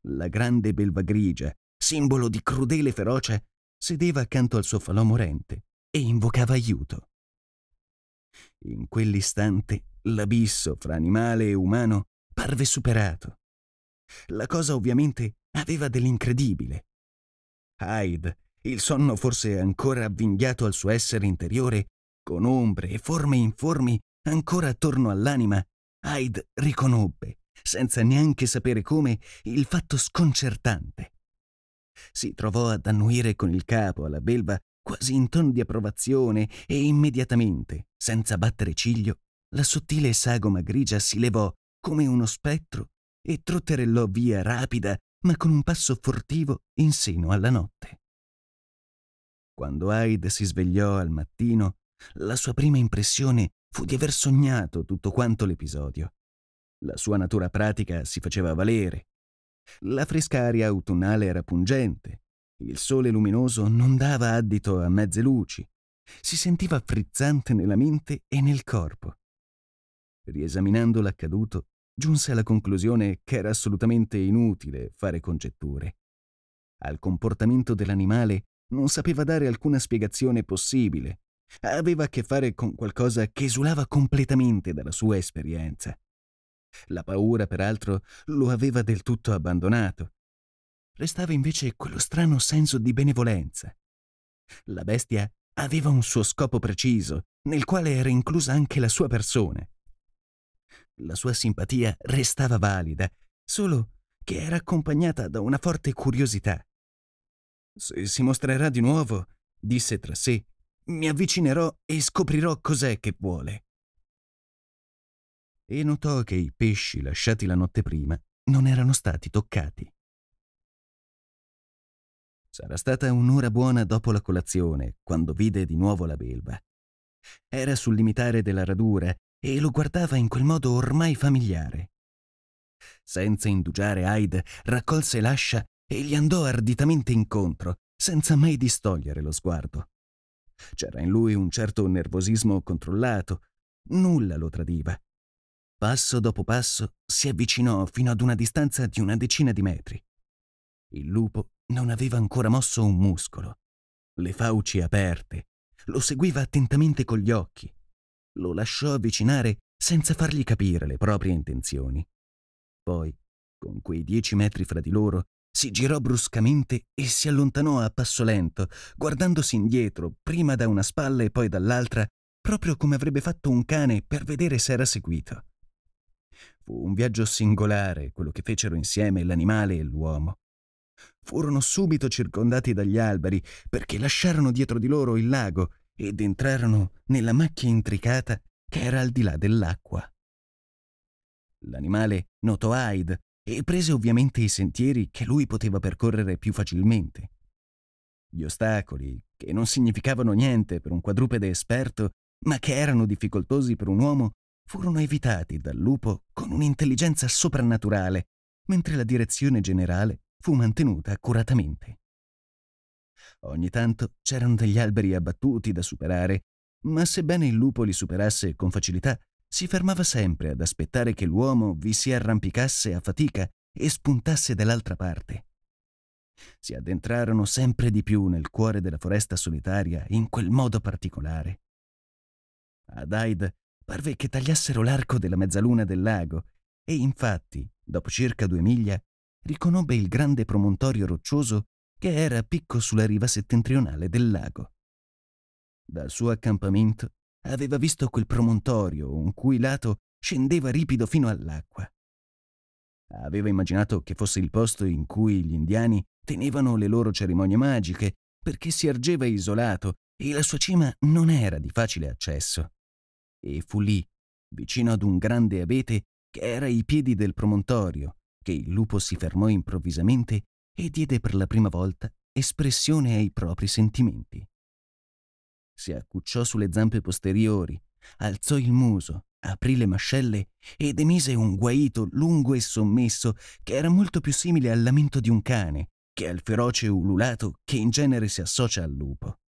la grande belva grigia, simbolo di crudele ferocia, sedeva accanto al suo falò morente e invocava aiuto. In quell'istante l'abisso fra animale e umano parve superato. La cosa ovviamente aveva dell'incredibile. Hyde, il sonno forse ancora avvinghiato al suo essere interiore, con ombre e forme informi ancora attorno all'anima, Hyde riconobbe, senza neanche sapere come, il fatto sconcertante. Si trovò ad annuire con il capo alla belva quasi in tono di approvazione e immediatamente, senza battere ciglio, la sottile sagoma grigia si levò come uno spettro e trotterellò via rapida ma con un passo furtivo in seno alla notte. Quando Hyde si svegliò al mattino, la sua prima impressione fu di aver sognato tutto quanto l'episodio. La sua natura pratica si faceva valere. La fresca aria autunnale era pungente. Il sole luminoso non dava addito a mezze luci. Si sentiva frizzante nella mente e nel corpo. Riesaminando l'accaduto, giunse alla conclusione che era assolutamente inutile fare congetture. Al comportamento dell'animale non sapeva dare alcuna spiegazione possibile. Aveva a che fare con qualcosa che esulava completamente dalla sua esperienza. La paura, peraltro, lo aveva del tutto abbandonato. Restava invece quello strano senso di benevolenza. La bestia aveva un suo scopo preciso, nel quale era inclusa anche la sua persona. La sua simpatia restava valida, solo che era accompagnata da una forte curiosità. Se si mostrerà di nuovo, disse tra sé, mi avvicinerò e scoprirò cos'è che vuole e notò che i pesci lasciati la notte prima non erano stati toccati. Sarà stata un'ora buona dopo la colazione, quando vide di nuovo la belva. Era sul limitare della radura e lo guardava in quel modo ormai familiare. Senza indugiare Hyde, raccolse l'ascia e gli andò arditamente incontro, senza mai distogliere lo sguardo. C'era in lui un certo nervosismo controllato, nulla lo tradiva, Passo dopo passo si avvicinò fino ad una distanza di una decina di metri. Il lupo non aveva ancora mosso un muscolo. Le fauci aperte. Lo seguiva attentamente con gli occhi. Lo lasciò avvicinare senza fargli capire le proprie intenzioni. Poi, con quei dieci metri fra di loro, si girò bruscamente e si allontanò a passo lento, guardandosi indietro, prima da una spalla e poi dall'altra, proprio come avrebbe fatto un cane per vedere se era seguito. Fu un viaggio singolare quello che fecero insieme l'animale e l'uomo. Furono subito circondati dagli alberi perché lasciarono dietro di loro il lago ed entrarono nella macchia intricata che era al di là dell'acqua. L'animale notò Hyde e prese ovviamente i sentieri che lui poteva percorrere più facilmente. Gli ostacoli, che non significavano niente per un quadrupede esperto, ma che erano difficoltosi per un uomo, furono evitati dal lupo con un'intelligenza soprannaturale, mentre la direzione generale fu mantenuta accuratamente. Ogni tanto c'erano degli alberi abbattuti da superare, ma sebbene il lupo li superasse con facilità, si fermava sempre ad aspettare che l'uomo vi si arrampicasse a fatica e spuntasse dall'altra parte. Si addentrarono sempre di più nel cuore della foresta solitaria in quel modo particolare. Ad Hyde parve che tagliassero l'arco della mezzaluna del lago e infatti, dopo circa due miglia, riconobbe il grande promontorio roccioso che era a picco sulla riva settentrionale del lago. Dal suo accampamento aveva visto quel promontorio un cui lato scendeva ripido fino all'acqua. Aveva immaginato che fosse il posto in cui gli indiani tenevano le loro cerimonie magiche, perché si ergeva isolato e la sua cima non era di facile accesso e fu lì, vicino ad un grande abete che era ai piedi del promontorio, che il lupo si fermò improvvisamente e diede per la prima volta espressione ai propri sentimenti. Si accucciò sulle zampe posteriori, alzò il muso, aprì le mascelle ed emise un guaito lungo e sommesso che era molto più simile al lamento di un cane che al feroce ululato che in genere si associa al lupo.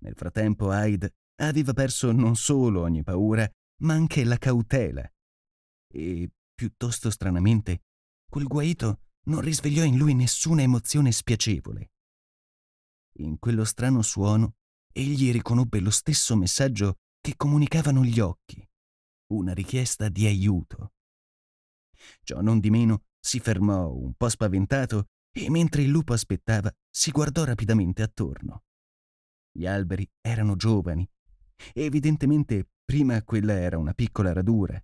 Nel frattempo Hyde aveva perso non solo ogni paura, ma anche la cautela. E, piuttosto stranamente, quel guaito non risvegliò in lui nessuna emozione spiacevole. In quello strano suono, egli riconobbe lo stesso messaggio che comunicavano gli occhi, una richiesta di aiuto. Ciò non di meno si fermò, un po' spaventato, e mentre il lupo aspettava, si guardò rapidamente attorno. Gli alberi erano giovani Evidentemente prima quella era una piccola radura.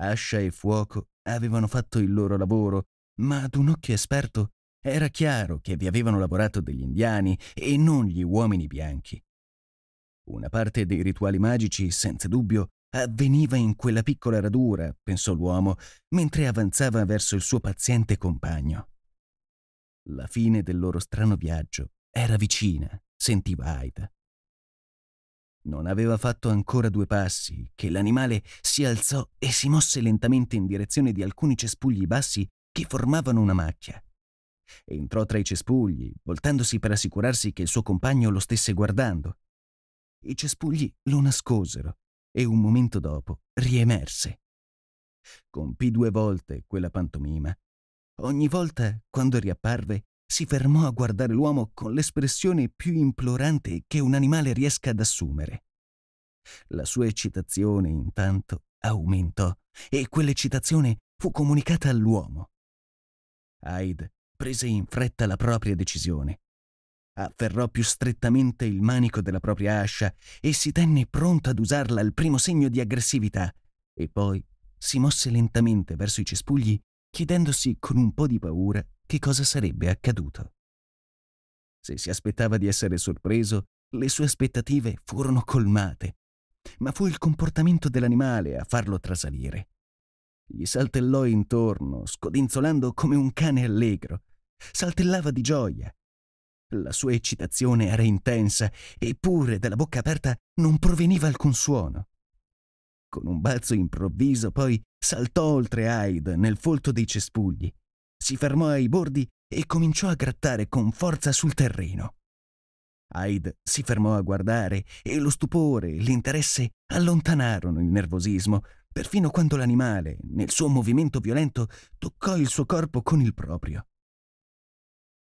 Ascia e fuoco avevano fatto il loro lavoro, ma ad un occhio esperto era chiaro che vi avevano lavorato degli indiani e non gli uomini bianchi. Una parte dei rituali magici, senza dubbio, avveniva in quella piccola radura, pensò l'uomo, mentre avanzava verso il suo paziente compagno. La fine del loro strano viaggio era vicina, sentiva Aida. Non aveva fatto ancora due passi che l'animale si alzò e si mosse lentamente in direzione di alcuni cespugli bassi che formavano una macchia. Entrò tra i cespugli, voltandosi per assicurarsi che il suo compagno lo stesse guardando. I cespugli lo nascosero e un momento dopo riemerse. Compì due volte quella pantomima. Ogni volta, quando riapparve, si fermò a guardare l'uomo con l'espressione più implorante che un animale riesca ad assumere. La sua eccitazione, intanto, aumentò e quell'eccitazione fu comunicata all'uomo. Hyde prese in fretta la propria decisione. Afferrò più strettamente il manico della propria ascia e si tenne pronto ad usarla al primo segno di aggressività, e poi si mosse lentamente verso i cespugli, chiedendosi con un po' di paura che cosa sarebbe accaduto. Se si aspettava di essere sorpreso, le sue aspettative furono colmate, ma fu il comportamento dell'animale a farlo trasalire. Gli saltellò intorno, scodinzolando come un cane allegro. Saltellava di gioia. La sua eccitazione era intensa, eppure dalla bocca aperta non proveniva alcun suono. Con un balzo improvviso poi saltò oltre Hyde nel folto dei cespugli si fermò ai bordi e cominciò a grattare con forza sul terreno. Hyde si fermò a guardare e lo stupore e l'interesse allontanarono il nervosismo, perfino quando l'animale, nel suo movimento violento, toccò il suo corpo con il proprio.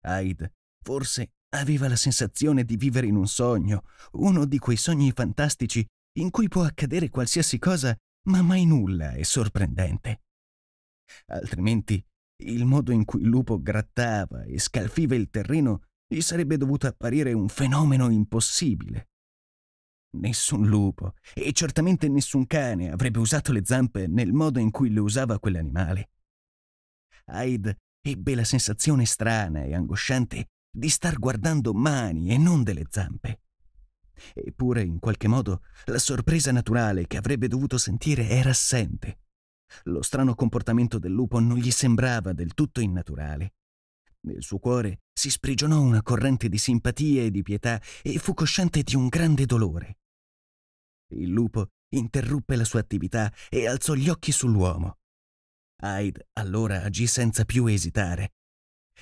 Hyde, forse, aveva la sensazione di vivere in un sogno, uno di quei sogni fantastici in cui può accadere qualsiasi cosa, ma mai nulla è sorprendente. Altrimenti il modo in cui il lupo grattava e scalfiva il terreno gli sarebbe dovuto apparire un fenomeno impossibile. Nessun lupo, e certamente nessun cane, avrebbe usato le zampe nel modo in cui le usava quell'animale. Hyde ebbe la sensazione strana e angosciante di star guardando mani e non delle zampe. Eppure, in qualche modo, la sorpresa naturale che avrebbe dovuto sentire era assente. Lo strano comportamento del lupo non gli sembrava del tutto innaturale. Nel suo cuore si sprigionò una corrente di simpatia e di pietà e fu cosciente di un grande dolore. Il lupo interruppe la sua attività e alzò gli occhi sull'uomo. Hyde allora agì senza più esitare.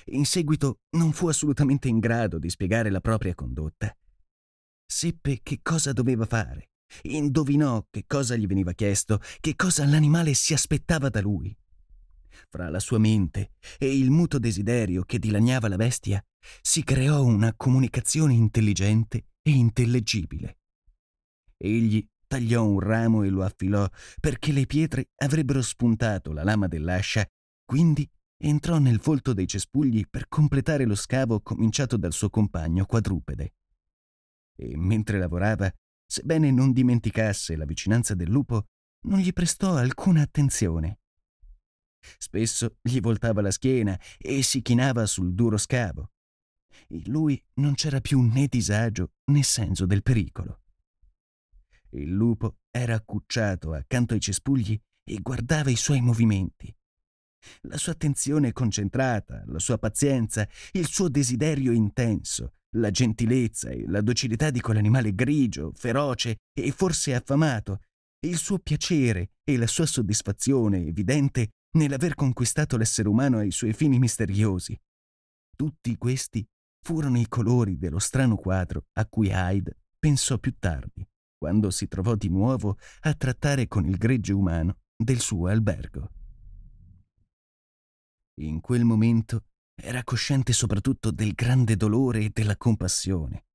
In seguito non fu assolutamente in grado di spiegare la propria condotta. Seppe che cosa doveva fare Indovinò che cosa gli veniva chiesto, che cosa l'animale si aspettava da lui. Fra la sua mente e il muto desiderio che dilaniava la bestia, si creò una comunicazione intelligente e intellegibile. Egli tagliò un ramo e lo affilò perché le pietre avrebbero spuntato la lama dell'ascia, quindi entrò nel volto dei cespugli per completare lo scavo cominciato dal suo compagno quadrupede. E mentre lavorava, Sebbene non dimenticasse la vicinanza del lupo, non gli prestò alcuna attenzione. Spesso gli voltava la schiena e si chinava sul duro scavo. In lui non c'era più né disagio né senso del pericolo. Il lupo era accucciato accanto ai cespugli e guardava i suoi movimenti. La sua attenzione concentrata, la sua pazienza, il suo desiderio intenso la gentilezza e la docilità di quell'animale grigio, feroce e forse affamato, e il suo piacere e la sua soddisfazione evidente nell'aver conquistato l'essere umano ai suoi fini misteriosi. Tutti questi furono i colori dello strano quadro a cui Hyde pensò più tardi, quando si trovò di nuovo a trattare con il greggio umano del suo albergo. In quel momento era cosciente soprattutto del grande dolore e della compassione.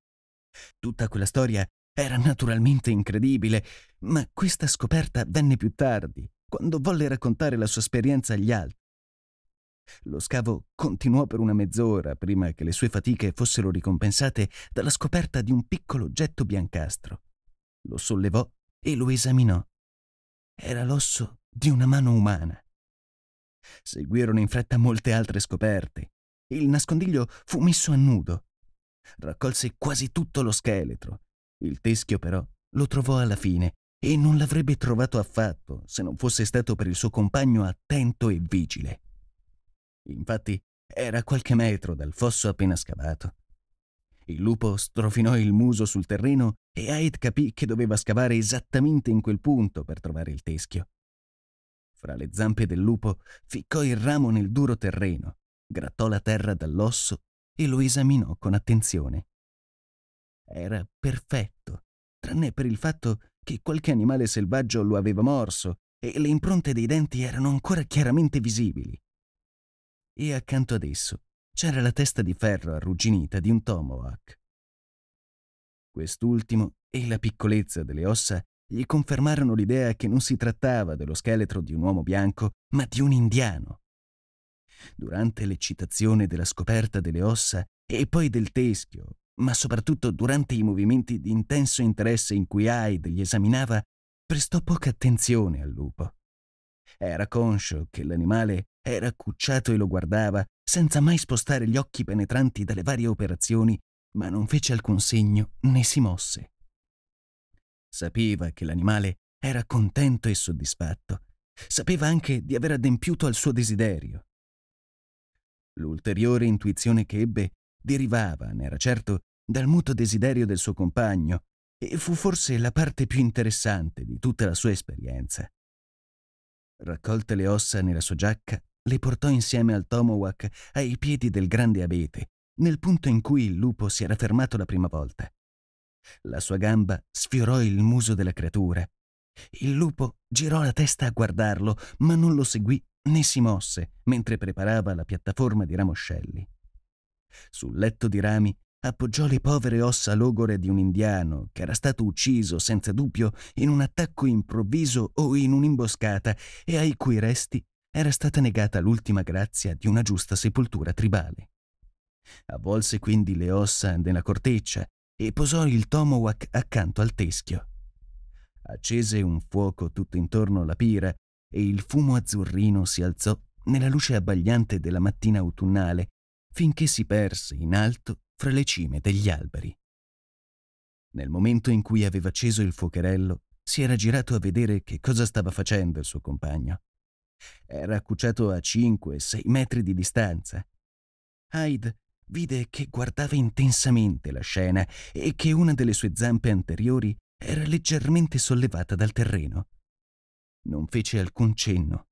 Tutta quella storia era naturalmente incredibile, ma questa scoperta venne più tardi, quando volle raccontare la sua esperienza agli altri. Lo scavo continuò per una mezz'ora prima che le sue fatiche fossero ricompensate dalla scoperta di un piccolo oggetto biancastro. Lo sollevò e lo esaminò. Era l'osso di una mano umana. Seguirono in fretta molte altre scoperte. Il nascondiglio fu messo a nudo. Raccolse quasi tutto lo scheletro. Il teschio però lo trovò alla fine e non l'avrebbe trovato affatto se non fosse stato per il suo compagno attento e vigile. Infatti era a qualche metro dal fosso appena scavato. Il lupo strofinò il muso sul terreno e Aid capì che doveva scavare esattamente in quel punto per trovare il teschio fra le zampe del lupo, ficcò il ramo nel duro terreno, grattò la terra dall'osso e lo esaminò con attenzione. Era perfetto, tranne per il fatto che qualche animale selvaggio lo aveva morso e le impronte dei denti erano ancora chiaramente visibili. E accanto ad esso c'era la testa di ferro arrugginita di un tomahawk. Quest'ultimo e la piccolezza delle ossa gli confermarono l'idea che non si trattava dello scheletro di un uomo bianco, ma di un indiano. Durante l'eccitazione della scoperta delle ossa e poi del teschio, ma soprattutto durante i movimenti di intenso interesse in cui Hyde li esaminava, prestò poca attenzione al lupo. Era conscio che l'animale era accucciato e lo guardava, senza mai spostare gli occhi penetranti dalle varie operazioni, ma non fece alcun segno né si mosse. Sapeva che l'animale era contento e soddisfatto. Sapeva anche di aver adempiuto al suo desiderio. L'ulteriore intuizione che ebbe derivava, ne era certo, dal muto desiderio del suo compagno e fu forse la parte più interessante di tutta la sua esperienza. Raccolte le ossa nella sua giacca, le portò insieme al Tomowak ai piedi del grande abete, nel punto in cui il lupo si era fermato la prima volta. La sua gamba sfiorò il muso della creatura. Il lupo girò la testa a guardarlo, ma non lo seguì né si mosse mentre preparava la piattaforma di ramoscelli. Sul letto di rami appoggiò le povere ossa logore di un indiano che era stato ucciso senza dubbio in un attacco improvviso o in un'imboscata e ai cui resti era stata negata l'ultima grazia di una giusta sepoltura tribale. Avvolse quindi le ossa nella corteccia e posò il tomowak accanto al teschio. Accese un fuoco tutto intorno alla pira e il fumo azzurrino si alzò nella luce abbagliante della mattina autunnale finché si perse in alto fra le cime degli alberi. Nel momento in cui aveva acceso il fuocherello, si era girato a vedere che cosa stava facendo il suo compagno. Era accucciato a 5-6 metri di distanza. Hyde vide che guardava intensamente la scena e che una delle sue zampe anteriori era leggermente sollevata dal terreno. Non fece alcun cenno.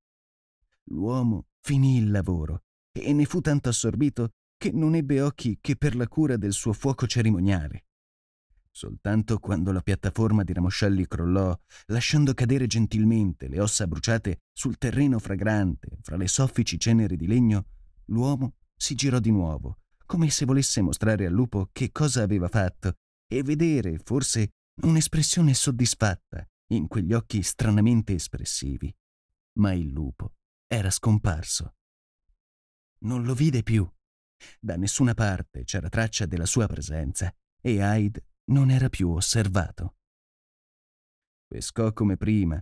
L'uomo finì il lavoro e ne fu tanto assorbito che non ebbe occhi che per la cura del suo fuoco cerimoniale. Soltanto quando la piattaforma di ramoscelli crollò, lasciando cadere gentilmente le ossa bruciate sul terreno fragrante fra le soffici ceneri di legno, l'uomo si girò di nuovo come se volesse mostrare al lupo che cosa aveva fatto e vedere, forse, un'espressione soddisfatta in quegli occhi stranamente espressivi. Ma il lupo era scomparso. Non lo vide più. Da nessuna parte c'era traccia della sua presenza e Hyde non era più osservato. Pescò come prima,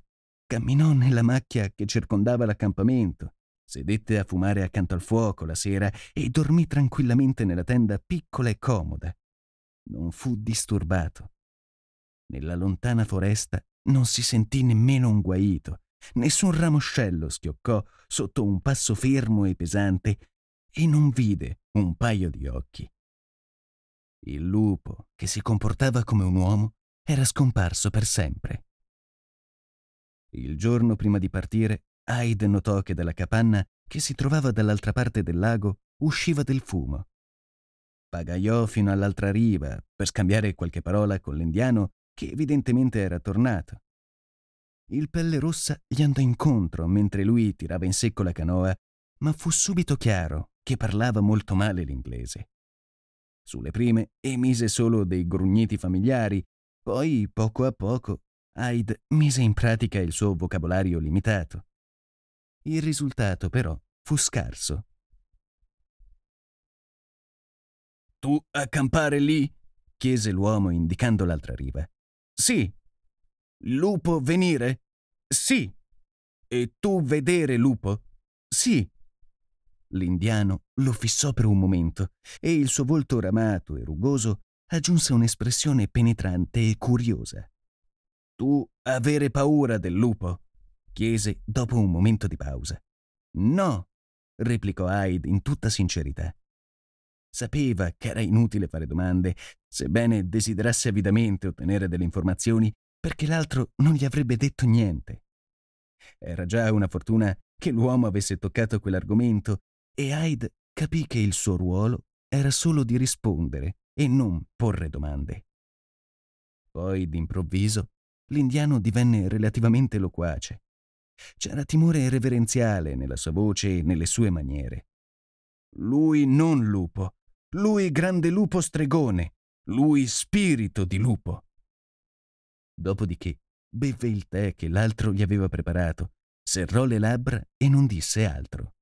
camminò nella macchia che circondava l'accampamento, Sedette a fumare accanto al fuoco la sera e dormì tranquillamente nella tenda piccola e comoda. Non fu disturbato. Nella lontana foresta non si sentì nemmeno un guaito, nessun ramoscello schioccò sotto un passo fermo e pesante e non vide un paio di occhi. Il lupo, che si comportava come un uomo, era scomparso per sempre. Il giorno prima di partire Aid notò che dalla capanna, che si trovava dall'altra parte del lago, usciva del fumo. Pagaiò fino all'altra riva per scambiare qualche parola con l'indiano che evidentemente era tornato. Il pelle rossa gli andò incontro mentre lui tirava in secco la canoa, ma fu subito chiaro che parlava molto male l'inglese. Sulle prime emise solo dei grugniti familiari, poi poco a poco Aid mise in pratica il suo vocabolario limitato. Il risultato però fu scarso. Tu accampare lì? chiese l'uomo indicando l'altra riva. Sì. Lupo venire? Sì. E tu vedere lupo? Sì. L'indiano lo fissò per un momento e il suo volto ramato e rugoso aggiunse un'espressione penetrante e curiosa. Tu avere paura del lupo? chiese dopo un momento di pausa. No, replicò Hyde in tutta sincerità. Sapeva che era inutile fare domande, sebbene desiderasse avidamente ottenere delle informazioni, perché l'altro non gli avrebbe detto niente. Era già una fortuna che l'uomo avesse toccato quell'argomento e Hyde capì che il suo ruolo era solo di rispondere e non porre domande. Poi, d'improvviso, l'indiano divenne relativamente loquace. C'era timore reverenziale nella sua voce e nelle sue maniere. Lui non lupo, lui grande lupo stregone, lui spirito di lupo. Dopodiché bevve il tè che l'altro gli aveva preparato, serrò le labbra e non disse altro.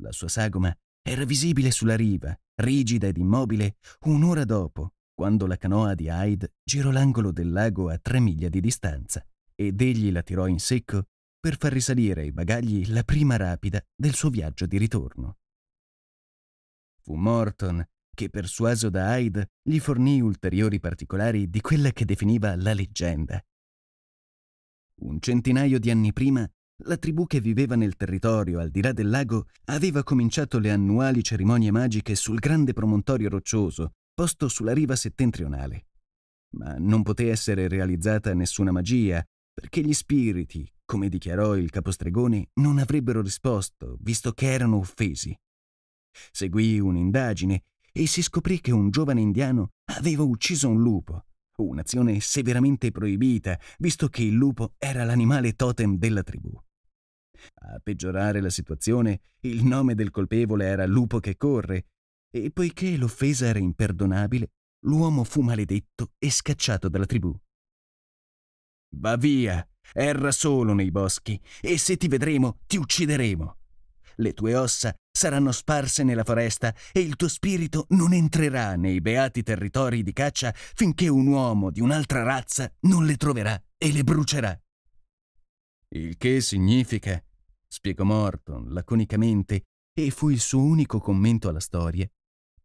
La sua sagoma era visibile sulla riva, rigida ed immobile, un'ora dopo, quando la canoa di Hyde girò l'angolo del lago a tre miglia di distanza ed egli la tirò in secco per far risalire i bagagli la prima rapida del suo viaggio di ritorno. Fu Morton che, persuaso da Hyde, gli fornì ulteriori particolari di quella che definiva la leggenda. Un centinaio di anni prima, la tribù che viveva nel territorio al di là del lago aveva cominciato le annuali cerimonie magiche sul grande promontorio roccioso, posto sulla riva settentrionale. Ma non poté essere realizzata nessuna magia perché gli spiriti, come dichiarò il capostregone, non avrebbero risposto, visto che erano offesi. Seguì un'indagine e si scoprì che un giovane indiano aveva ucciso un lupo, un'azione severamente proibita, visto che il lupo era l'animale totem della tribù. A peggiorare la situazione, il nome del colpevole era Lupo che corre, e poiché l'offesa era imperdonabile, l'uomo fu maledetto e scacciato dalla tribù. Va via, erra solo nei boschi, e se ti vedremo ti uccideremo. Le tue ossa saranno sparse nella foresta e il tuo spirito non entrerà nei beati territori di caccia finché un uomo di un'altra razza non le troverà e le brucerà. Il che significa, spiegò Morton laconicamente, e fu il suo unico commento alla storia,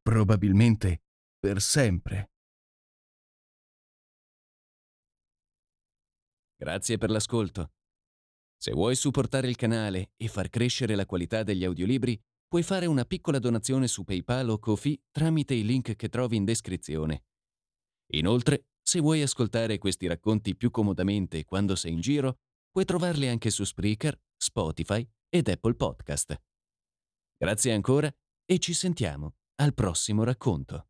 probabilmente per sempre. Grazie per l'ascolto. Se vuoi supportare il canale e far crescere la qualità degli audiolibri, puoi fare una piccola donazione su PayPal o Kofi tramite i link che trovi in descrizione. Inoltre, se vuoi ascoltare questi racconti più comodamente quando sei in giro, puoi trovarli anche su Spreaker, Spotify ed Apple Podcast. Grazie ancora e ci sentiamo al prossimo racconto.